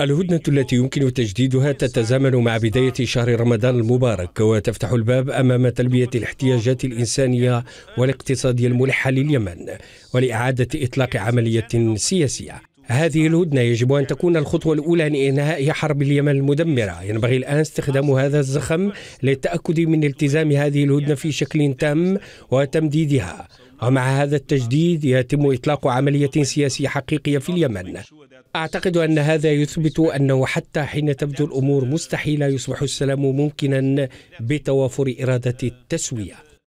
الهدنة التي يمكن تجديدها تتزامن مع بداية شهر رمضان المبارك وتفتح الباب أمام تلبية الاحتياجات الإنسانية والاقتصادية الملحة لليمن ولإعادة إطلاق عملية سياسية هذه الهدنة يجب أن تكون الخطوة الأولى لإنهاء حرب اليمن المدمرة ينبغي الآن استخدام هذا الزخم للتأكد من التزام هذه الهدنة في شكل تام وتمديدها ومع هذا التجديد يتم إطلاق عملية سياسية حقيقية في اليمن أعتقد أن هذا يثبت أنه حتى حين تبدو الأمور مستحيلة يصبح السلام ممكنا بتوافر إرادة التسوية